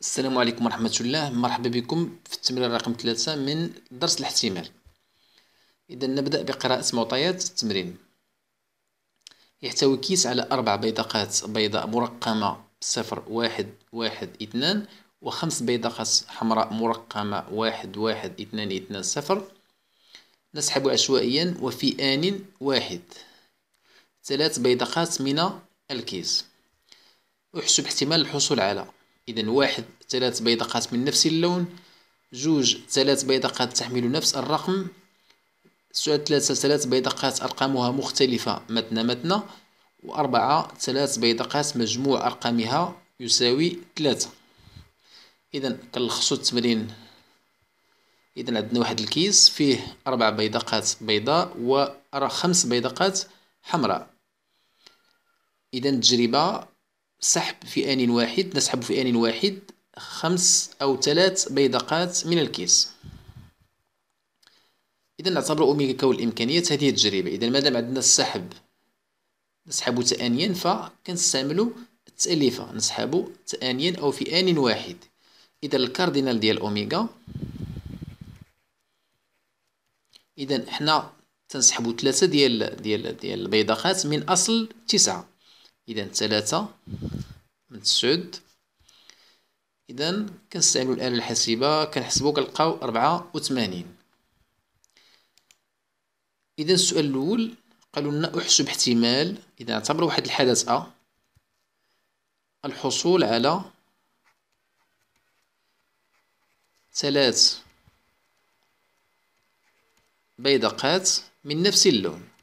السلام عليكم ورحمة الله مرحبا بكم في التمرين رقم ثلاثة من درس الاحتمال إذا نبدأ بقراءة معطيات التمرين يحتوي كيس على أربع بيدقات بيضاء مرقمة صفر واحد واحد اثنان وخمس بيدقات حمراء مرقمة واحد واحد اثنان اثنان صفر نسحب عشوائيا وفي آن واحد ثلاث بيدقات من الكيس أحسب احتمال الحصول على إذا واحد ثلاث بيدقات من نفس اللون جوج ثلاث بيدقات تحمل نفس الرقم سؤال ثلاثة ثلاث بيدقات أرقامها مختلفة متنا متنا وأربعة ثلاث بيدقات مجموع أرقامها يساوي ثلاثة إذا كنلخصو التمرين إذا عندنا واحد الكيس فيه أربع بيدقات بيضاء و خمس بيدقات حمراء إذا التجربة سحب في آن واحد نسحب في آن واحد خمس أو ثلاث بيدقات من الكيس إذا نعتبر أوميغا كو الإمكانيات هذه التجربة إذا مادام عندنا السحب نسحب تآنيا فكنستعملو التأليفة نسحب تآنيا أو في آن واحد إذا الكاردينال ديال أوميغا إذا حنا تنسحبو ثلاثة ديال ديال ديال البيدقات من أصل تسعة إذا ثلاثة من السود إذا كنستعملو الآلة الحاسبة كنحسبو كنلقاو أربعة وثمانين إذا السؤال الأول قالوا لنا أحسب احتمال إذا اعتبر واحد الحدث أ الحصول على ثلاث بيدقات من نفس اللون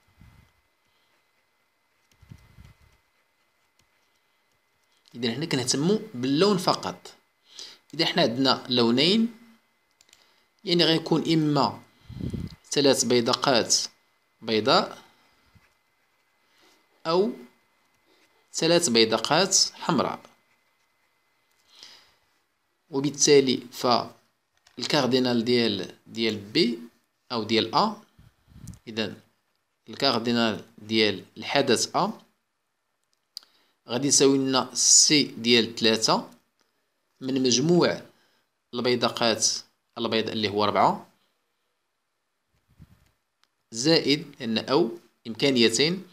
اذا هنا كنهتمو باللون فقط اذا حنا عندنا لونين يعني غيكون اما ثلاث بيدقات بيضاء او ثلاث بيدقات حمراء وبالتالي فالكاردينال ديال ديال بي او ديال ا اذا الكاردينال ديال الحدث ا غادي يساوي لنا سي ديال تلاتة من مجموع البيضاقات البيض اللي هو ربعة زائد لأن أو إمكانيتين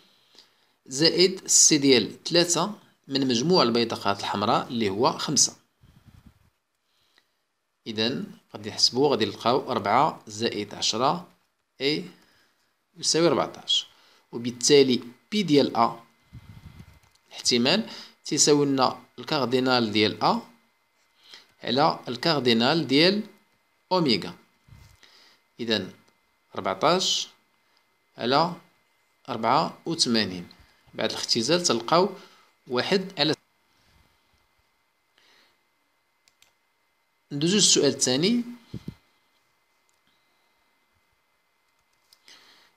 زائد سي ديال تلاتة من مجموع البيضاقات الحمراء اللي هو خمسة إذن غادي نحسبو غادي نلقاو ربعة زائد عشرة أي يساوي ربعتاش وبالتالي بي ديال أ احتمال تيساوي لنا الكاردينال ديال ا على الكاردينال ديال اوميغا اذا 14 على 84 بعد الاختزال تلقاو واحد على ندوزو للسؤال الثاني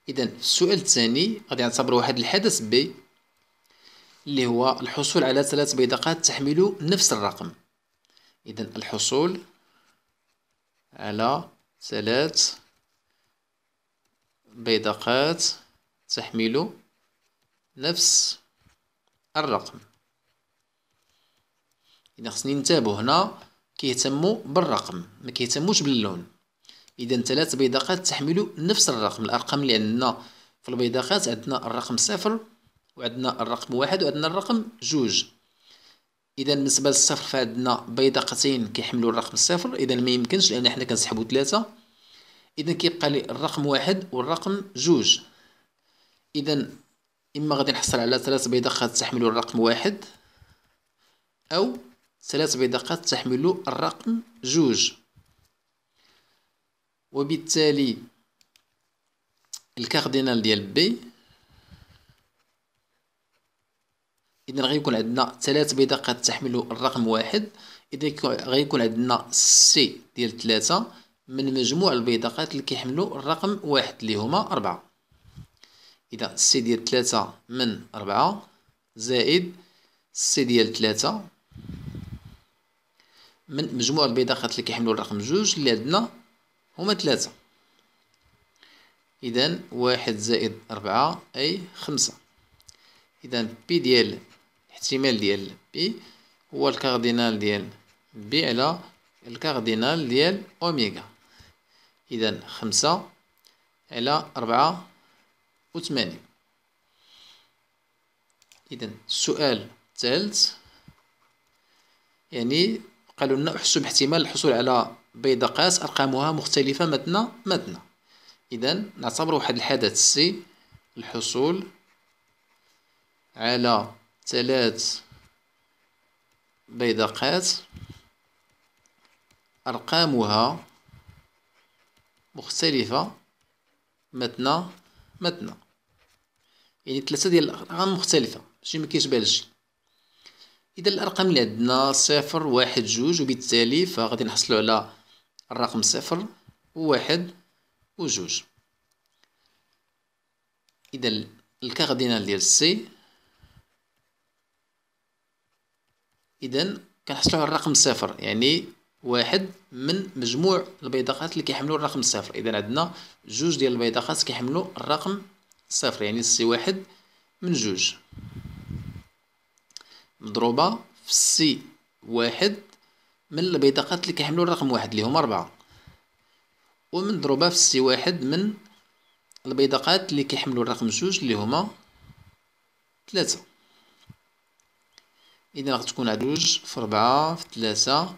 اذا السؤال الثاني غادي نعتبر واحد الحدث بي اللي هو الحصول على ثلاث بيدقات تحمل نفس الرقم إذا الحصول على ثلاث بيدقات تحمل نفس الرقم إذا خصني ننتبهوا هنا كيهتموا بالرقم ما كيهتموش باللون إذا ثلاث بيدقات تحمل نفس الرقم الأرقام اللي عندنا في البيدقات عندنا الرقم صفر وعندنا الرقم واحد وعندنا الرقم جوج اذا بالنسبه للصفر فعندنا بيدقتين كيحملوا الرقم صفر اذا ما يمكنش لان حنا كنسحبوا ثلاثه اذا كيبقى لي الرقم واحد والرقم جوج اذا اما غادي نحصل على ثلاث بيدقات تحملوا الرقم واحد او ثلاث بيدقات تحملوا الرقم جوج وبالتالي الكاردينال ديال بي اذا غيكون عندنا ثلاث بطاقات تحمل الرقم واحد اذا غيكون عندنا سي ديال ثلاثة من مجموع البطاقات اللي كيحملوا الرقم واحد اللي هما أربعة اذا سي ديال ثلاثة من أربعة زائد سي ديال ثلاثة من مجموع البطاقات اللي كيحملوا الرقم جوج اللي عندنا هما ثلاثة اذا واحد زائد أربعة أي خمسة اذا بي ديال الاحتمال ديال بي هو الكاردينال ديال بي على الكاردينال ديال أوميغا إذا خمسة على أربعة وثمانية إذا السؤال الثالث يعني قالوا لنا احسب احتمال الحصول على قاس أرقامها مختلفة متنا متنا إذا نعتبر واحد الحدث سي الحصول على ثلاث بيدقات أرقامها مختلفة متنا متنا يعني ثلاثة ديال الأرقام مختلفة شي ما إذا الأرقام اللي عندنا صفر واحد جوج وبالتالي فغادي نحصلو على الرقم صفر وواحد وجوج إذا الكاردينال ديال سي اذا كنحصلوا على الرقم صفر يعني واحد من مجموع البيضاقات اللي كيحملوا الرقم صفر اذا عندنا جوج ديال البيضاقات كيحملوا الرقم صفر يعني سي واحد من جوج مضروبه في سي واحد من البيضاقات اللي كيحملوا الرقم واحد اللي هما ربعة ومضروبه في سي واحد من البيضاقات اللي كيحملوا الرقم جوج اللي هما ثلاثة إذا غتكون على جوج في ربعة في ثلاثة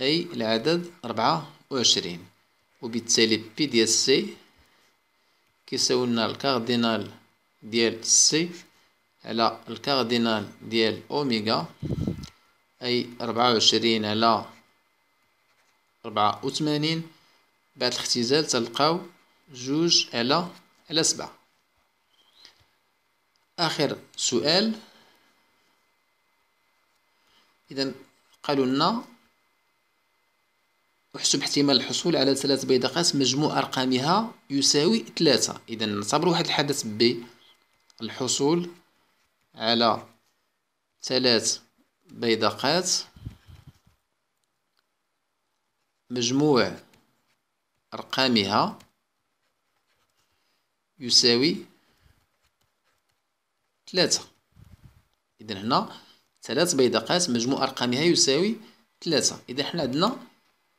أي العدد ربعة وعشرين وبالتالي بي ديال سي كيساوي لنا الكاردينال ديال سي على الكاردينال ديال أوميغا أي ربعة وعشرين على ربعة وثمانين بعد الاختزال تلقاو جوج على على سبعة آخر سؤال إذا قالوا لنا احسب احتمال الحصول على ثلاث بيدقات مجموع أرقامها يساوي ثلاثة إذا نعتبر واحد الحدث ب الحصول على ثلاث بيدقات مجموع أرقامها يساوي ثلاثة إذا هنا ثلاث بيدقات مجموع أرقامها يساوي ثلاثة إذا حنا عندنا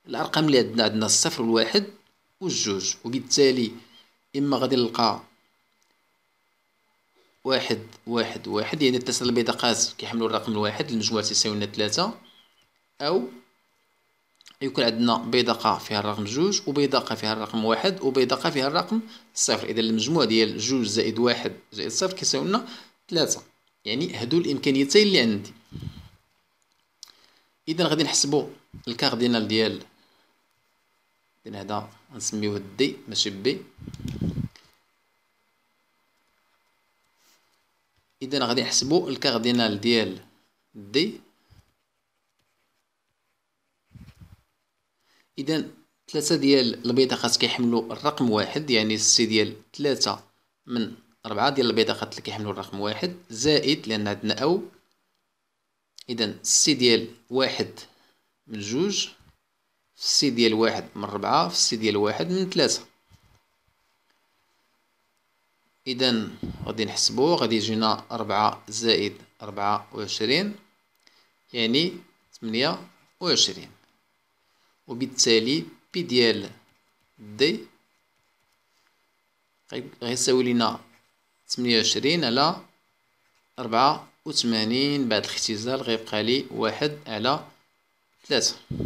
الأرقام اللي عندنا عندنا الصفر والواحد والجوج وبالتالي إما غادي نلقى واحد واحد واحد يعني ثلاثة البيدقات كيحملوا الرقم الواحد المجموع تساوي لنا ثلاثة أو يكون عندنا بيدقة فيها الرقم جوج وبيدقة فيها الرقم واحد وبيدقة فيها الرقم صفر إذا المجموع ديال جوج زائد واحد زائد صفر كيساوي لنا ثلاثة يعني هادو الامكانيتين اللي عندي اذا غادي نحسبوا الكاردينال ديال ديال هذا نسميوه دي ماشي بي اذا غادي نحسبوا الكاردينال ديال دي اذا ثلاثة ديال البيضة خاص كيحملوا الرقم واحد يعني السي ديال ثلاثة من أربعة ديال البيضة قالت كيحملو الرقم واحد زائد لأن عندنا أو إذا سي ديال واحد من جوج في سي ديال واحد من ربعة في سي ديال واحد من ثلاثة إذا غادي نحسبو غادي يجينا ربعة زائد ربعة وعشرين يعني تمنية وعشرين وبالتالي بي ديال دي غيساوي لينا تمنية وعشرين على ربعة وثمانين بعد الاختزال غيبقى لي واحد على ثلاثة